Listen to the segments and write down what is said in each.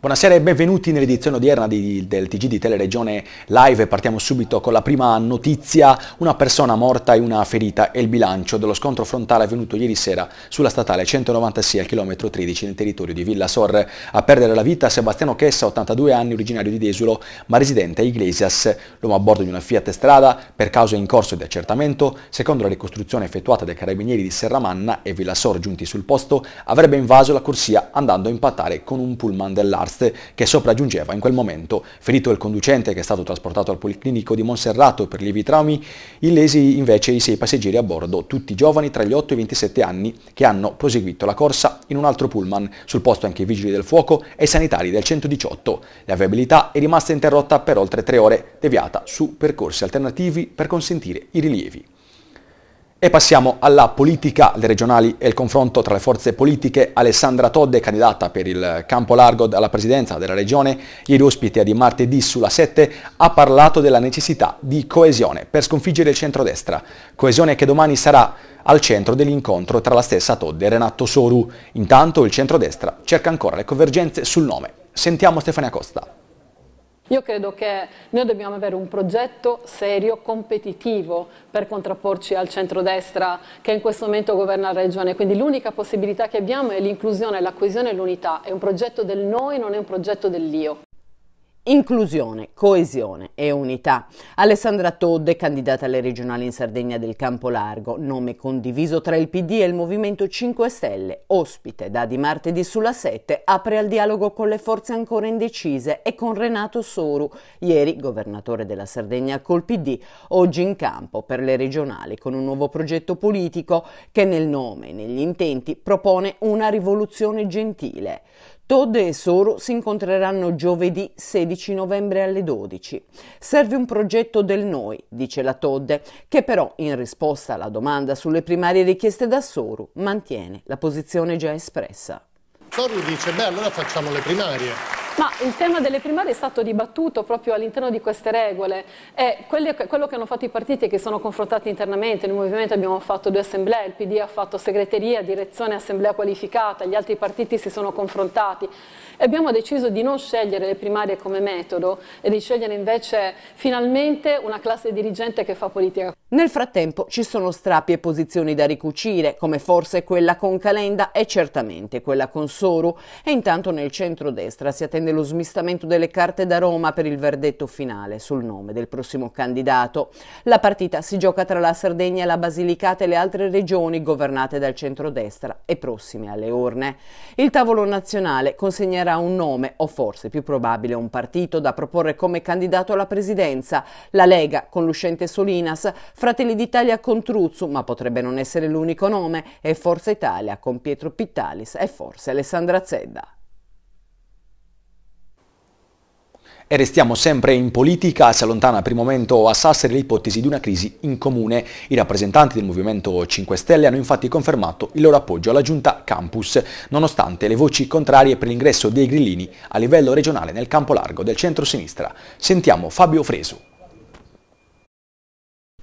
Buonasera e benvenuti nell'edizione odierna di, del TG di Teleregione Live. Partiamo subito con la prima notizia, una persona morta e una ferita e il bilancio dello scontro frontale avvenuto ieri sera sulla statale 196 al chilometro 13 nel territorio di Villa Sorre. A perdere la vita Sebastiano Chessa, 82 anni, originario di Desulo, ma residente a Iglesias. L'uomo a bordo di una Fiat Strada, per causa in corso di accertamento, secondo la ricostruzione effettuata dai carabinieri di Serramanna e Villa Sorre giunti sul posto, avrebbe invaso la corsia andando a impattare con un pullman dell'arte Karst che sopraggiungeva in quel momento. Ferito il conducente che è stato trasportato al Policlinico di Monserrato per lievi traumi, illesi invece i sei passeggeri a bordo, tutti giovani tra gli 8 e i 27 anni che hanno proseguito la corsa in un altro pullman, sul posto anche i vigili del fuoco e i sanitari del 118. La viabilità è rimasta interrotta per oltre tre ore, deviata su percorsi alternativi per consentire i rilievi. E passiamo alla politica, le regionali e il confronto tra le forze politiche. Alessandra Todde, candidata per il campo largo alla presidenza della regione, ieri ospite di martedì sulla 7, ha parlato della necessità di coesione per sconfiggere il centrodestra. Coesione che domani sarà al centro dell'incontro tra la stessa Todde e Renato Soru. Intanto il centrodestra cerca ancora le convergenze sul nome. Sentiamo Stefania Costa. Io credo che noi dobbiamo avere un progetto serio, competitivo, per contrapporci al centrodestra che in questo momento governa la regione. Quindi l'unica possibilità che abbiamo è l'inclusione, la coesione e l'unità. È un progetto del noi, non è un progetto dell'io inclusione, coesione e unità. Alessandra Todde, candidata alle regionali in Sardegna del Campo Largo, nome condiviso tra il PD e il Movimento 5 Stelle, ospite da di martedì sulla 7, apre al dialogo con le forze ancora indecise e con Renato Soru, ieri governatore della Sardegna col PD, oggi in campo per le regionali con un nuovo progetto politico che nel nome e negli intenti propone una rivoluzione gentile. Todd e Soru si incontreranno giovedì 16 novembre alle 12. Serve un progetto del noi, dice la Todd, che però in risposta alla domanda sulle primarie richieste da Soru mantiene la posizione già espressa. Soru dice, beh allora facciamo le primarie. Ma il tema delle primarie è stato dibattuto proprio all'interno di queste regole e quello che hanno fatto i partiti che sono confrontati internamente, nel movimento abbiamo fatto due assemblee, il PD ha fatto segreteria, direzione, assemblea qualificata, gli altri partiti si sono confrontati e abbiamo deciso di non scegliere le primarie come metodo e di scegliere invece finalmente una classe dirigente che fa politica. Nel frattempo ci sono strappi e posizioni da ricucire, come forse quella con Calenda e certamente quella con Soru, e intanto nel centro-destra si attende lo smistamento delle carte da Roma per il verdetto finale sul nome del prossimo candidato. La partita si gioca tra la Sardegna, la Basilicata e le altre regioni governate dal centro-destra e prossime alle urne. Il tavolo nazionale consegnerà un nome o forse più probabile un partito da proporre come candidato alla presidenza. La Lega, con l'uscente Solinas, Fratelli d'Italia con Truzzu, ma potrebbe non essere l'unico nome, e Forza Italia con Pietro Pittalis e forse Alessandra Zedda. E restiamo sempre in politica, si allontana per il momento a Sassari l'ipotesi di una crisi in comune. I rappresentanti del Movimento 5 Stelle hanno infatti confermato il loro appoggio alla giunta Campus, nonostante le voci contrarie per l'ingresso dei grillini a livello regionale nel campo largo del centro-sinistra. Sentiamo Fabio Fresu.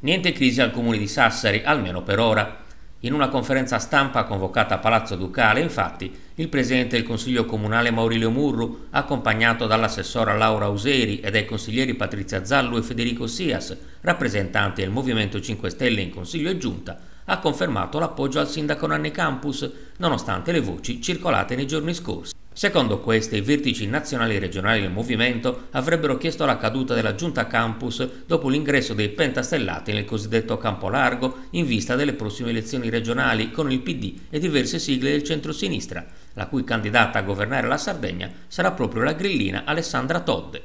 Niente crisi al comune di Sassari, almeno per ora. In una conferenza stampa convocata a Palazzo Ducale, infatti, il presidente del Consiglio Comunale Maurilio Murru, accompagnato dall'assessora Laura Useri e dai consiglieri Patrizia Zallu e Federico Sias, rappresentanti del Movimento 5 Stelle in Consiglio e Giunta, ha confermato l'appoggio al sindaco Nanni Campus, nonostante le voci circolate nei giorni scorsi. Secondo queste, i vertici nazionali e regionali del movimento avrebbero chiesto la caduta della giunta campus dopo l'ingresso dei pentastellati nel cosiddetto campo largo in vista delle prossime elezioni regionali con il PD e diverse sigle del centro-sinistra, la cui candidata a governare la Sardegna sarà proprio la grillina Alessandra Todde.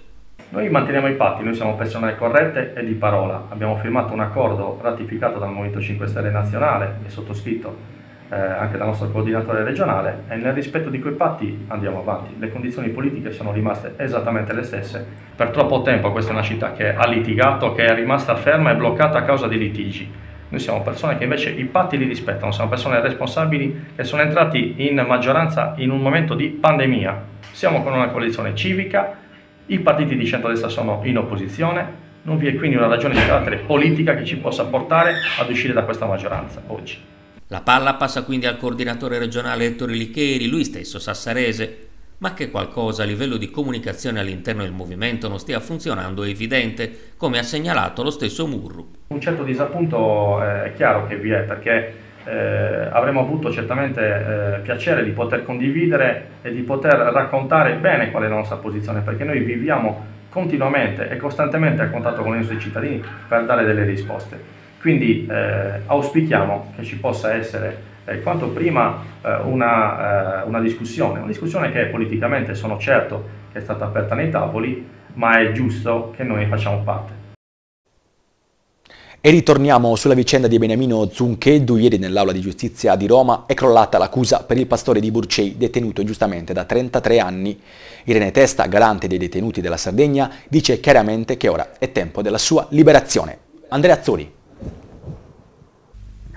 Noi manteniamo i patti, noi siamo persone corrette e di parola. Abbiamo firmato un accordo ratificato dal Movimento 5 Stelle Nazionale e sottoscritto eh, anche dal nostro coordinatore regionale e nel rispetto di quei patti andiamo avanti. Le condizioni politiche sono rimaste esattamente le stesse. Per troppo tempo questa è una città che ha litigato, che è rimasta ferma e bloccata a causa di litigi. Noi siamo persone che invece i patti li rispettano, siamo persone responsabili che sono entrati in maggioranza in un momento di pandemia. Siamo con una coalizione civica, i partiti di centrodestra sono in opposizione, non vi è quindi una ragione di carattere politica che ci possa portare ad uscire da questa maggioranza oggi. La palla passa quindi al coordinatore regionale Ettore Licheri, lui stesso sassarese, ma che qualcosa a livello di comunicazione all'interno del movimento non stia funzionando è evidente, come ha segnalato lo stesso Murru. Un certo disappunto eh, è chiaro che vi è, perché eh, avremmo avuto certamente eh, piacere di poter condividere e di poter raccontare bene qual è la nostra posizione, perché noi viviamo continuamente e costantemente a contatto con i nostri cittadini per dare delle risposte. Quindi eh, auspichiamo che ci possa essere eh, quanto prima eh, una, eh, una, discussione, una discussione che politicamente sono certo che è stata aperta nei tavoli, ma è giusto che noi facciamo parte. E ritorniamo sulla vicenda di Beniamino Zuncheddu. Ieri nell'aula di giustizia di Roma è crollata l'accusa per il pastore di Burcei, detenuto ingiustamente da 33 anni. Irene Testa, garante dei detenuti della Sardegna, dice chiaramente che ora è tempo della sua liberazione. Andrea Azzoli.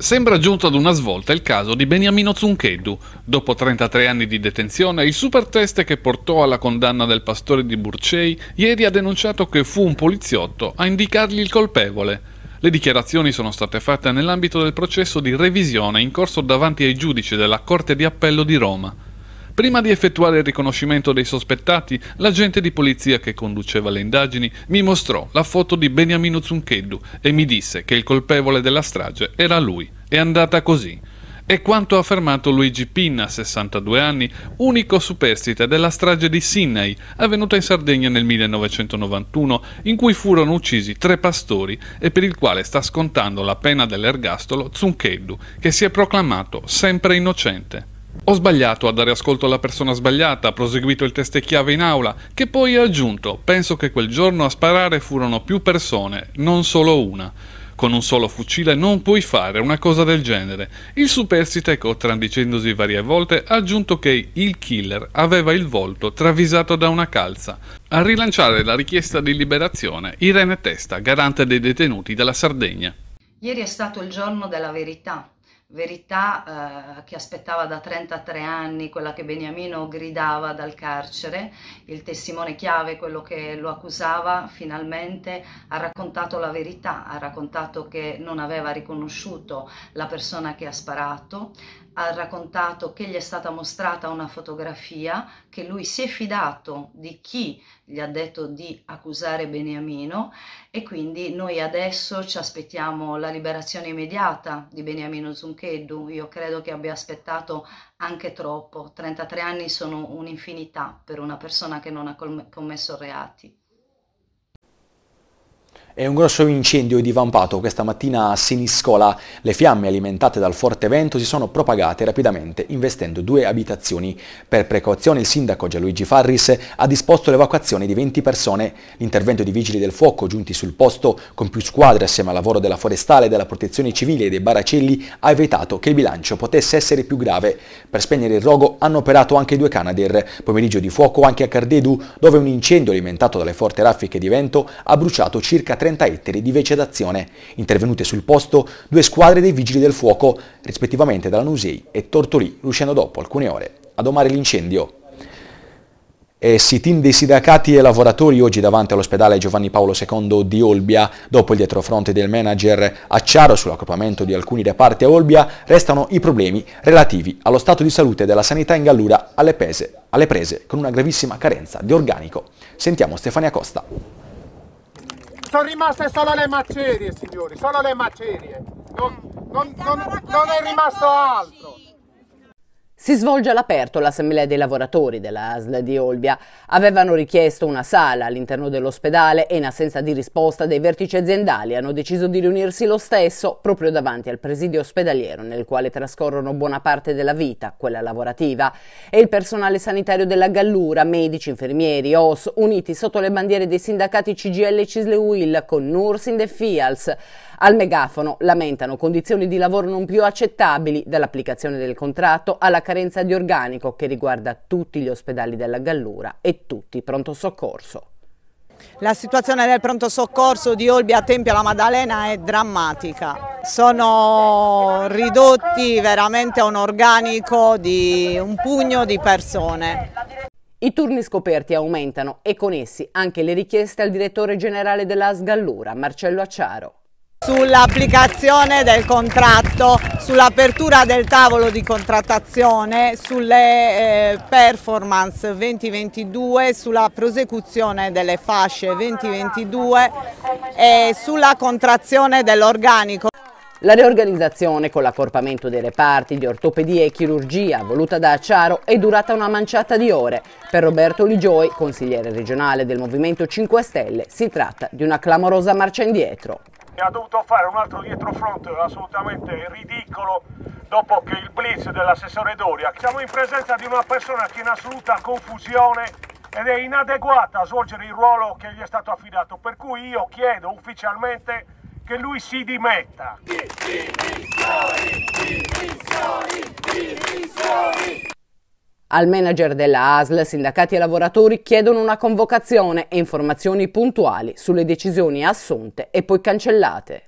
Sembra giunto ad una svolta il caso di Beniamino Zuncheddu. Dopo 33 anni di detenzione, il super che portò alla condanna del pastore di Burcei ieri ha denunciato che fu un poliziotto a indicargli il colpevole. Le dichiarazioni sono state fatte nell'ambito del processo di revisione in corso davanti ai giudici della Corte di Appello di Roma. Prima di effettuare il riconoscimento dei sospettati, l'agente di polizia che conduceva le indagini mi mostrò la foto di Beniamino Zuncheddu e mi disse che il colpevole della strage era lui. È andata così. È quanto ha affermato Luigi Pinna, 62 anni, unico superstite della strage di Sinai, avvenuta in Sardegna nel 1991, in cui furono uccisi tre pastori e per il quale sta scontando la pena dell'ergastolo Zuncheddu, che si è proclamato sempre innocente. Ho sbagliato a dare ascolto alla persona sbagliata, ha proseguito il testechiave in aula, che poi ha aggiunto: Penso che quel giorno a sparare furono più persone, non solo una. Con un solo fucile non puoi fare una cosa del genere. Il superstite, contraddicendosi varie volte, ha aggiunto che il killer aveva il volto travisato da una calza. A rilanciare la richiesta di liberazione, Irene Testa, garante dei detenuti della Sardegna. Ieri è stato il giorno della verità, verità eh, che aspettava da 33 anni, quella che Beniamino gridava dal carcere, il testimone chiave, quello che lo accusava, finalmente ha raccontato la verità, ha raccontato che non aveva riconosciuto la persona che ha sparato, ha raccontato che gli è stata mostrata una fotografia, che lui si è fidato di chi gli ha detto di accusare Beniamino e quindi noi adesso ci aspettiamo la liberazione immediata di Beniamino Zuncheddu. Io credo che abbia aspettato anche troppo. 33 anni sono un'infinità per una persona che non ha commesso reati. È un grosso incendio divampato questa mattina a Siniscola. Le fiamme alimentate dal forte vento si sono propagate rapidamente investendo due abitazioni. Per precauzione il sindaco Gianluigi Farris ha disposto l'evacuazione di 20 persone. L'intervento di vigili del fuoco giunti sul posto con più squadre assieme al lavoro della forestale, della protezione civile e dei baracelli ha evitato che il bilancio potesse essere più grave. Per spegnere il rogo hanno operato anche due Canadair. Pomeriggio di fuoco anche a Cardedu dove un incendio alimentato dalle forti raffiche di vento ha bruciato circa 30 ettari di vegetazione. Intervenute sul posto due squadre dei vigili del fuoco, rispettivamente dalla Nusei e Tortoli, riuscendo dopo alcune ore a domare l'incendio. E sit-in dei sindacati e lavoratori oggi davanti all'ospedale Giovanni Paolo II di Olbia. Dopo il dietrofronte del manager Acciaro sull'accorpamento di alcuni reparti a Olbia, restano i problemi relativi allo stato di salute della sanità in Gallura alle, pese, alle prese con una gravissima carenza di organico. Sentiamo Stefania Costa sono rimaste solo le macerie, signori, solo le macerie. Non, non, non, non è rimasto altro. Si svolge all'aperto l'assemblea dei lavoratori della ASL di Olbia. Avevano richiesto una sala all'interno dell'ospedale e in assenza di risposta dei vertici aziendali hanno deciso di riunirsi lo stesso proprio davanti al presidio ospedaliero nel quale trascorrono buona parte della vita, quella lavorativa, e il personale sanitario della Gallura, medici, infermieri, OS, uniti sotto le bandiere dei sindacati CGL e Cisle Will con Nurs in the Fials al megafono lamentano condizioni di lavoro non più accettabili, dall'applicazione del contratto alla carenza di organico che riguarda tutti gli ospedali della Gallura e tutti pronto soccorso. La situazione del pronto soccorso di Olbia a Tempio alla Maddalena è drammatica. Sono ridotti veramente a un organico di un pugno di persone. I turni scoperti aumentano e con essi anche le richieste al direttore generale della Sgallura, Marcello Acciaro sull'applicazione del contratto, sull'apertura del tavolo di contrattazione, sulle eh, performance 2022, sulla prosecuzione delle fasce 2022 e sulla contrazione dell'organico. La riorganizzazione con l'accorpamento dei reparti di ortopedia e chirurgia voluta da Acciaro è durata una manciata di ore. Per Roberto Ligioi, consigliere regionale del Movimento 5 Stelle, si tratta di una clamorosa marcia indietro e ha dovuto fare un altro dietrofront assolutamente ridicolo dopo che il blitz dell'assessore Doria. Siamo in presenza di una persona che è in assoluta confusione ed è inadeguata a svolgere il ruolo che gli è stato affidato, per cui io chiedo ufficialmente che lui si dimetta. Dimissioni, dimissioni, dimissioni. Al manager della ASL, sindacati e lavoratori chiedono una convocazione e informazioni puntuali sulle decisioni assunte e poi cancellate.